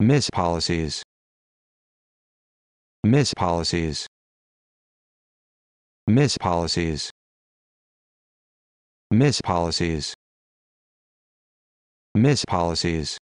Miss policies. Miss policies. Miss policies. Miss policies. Miss policies.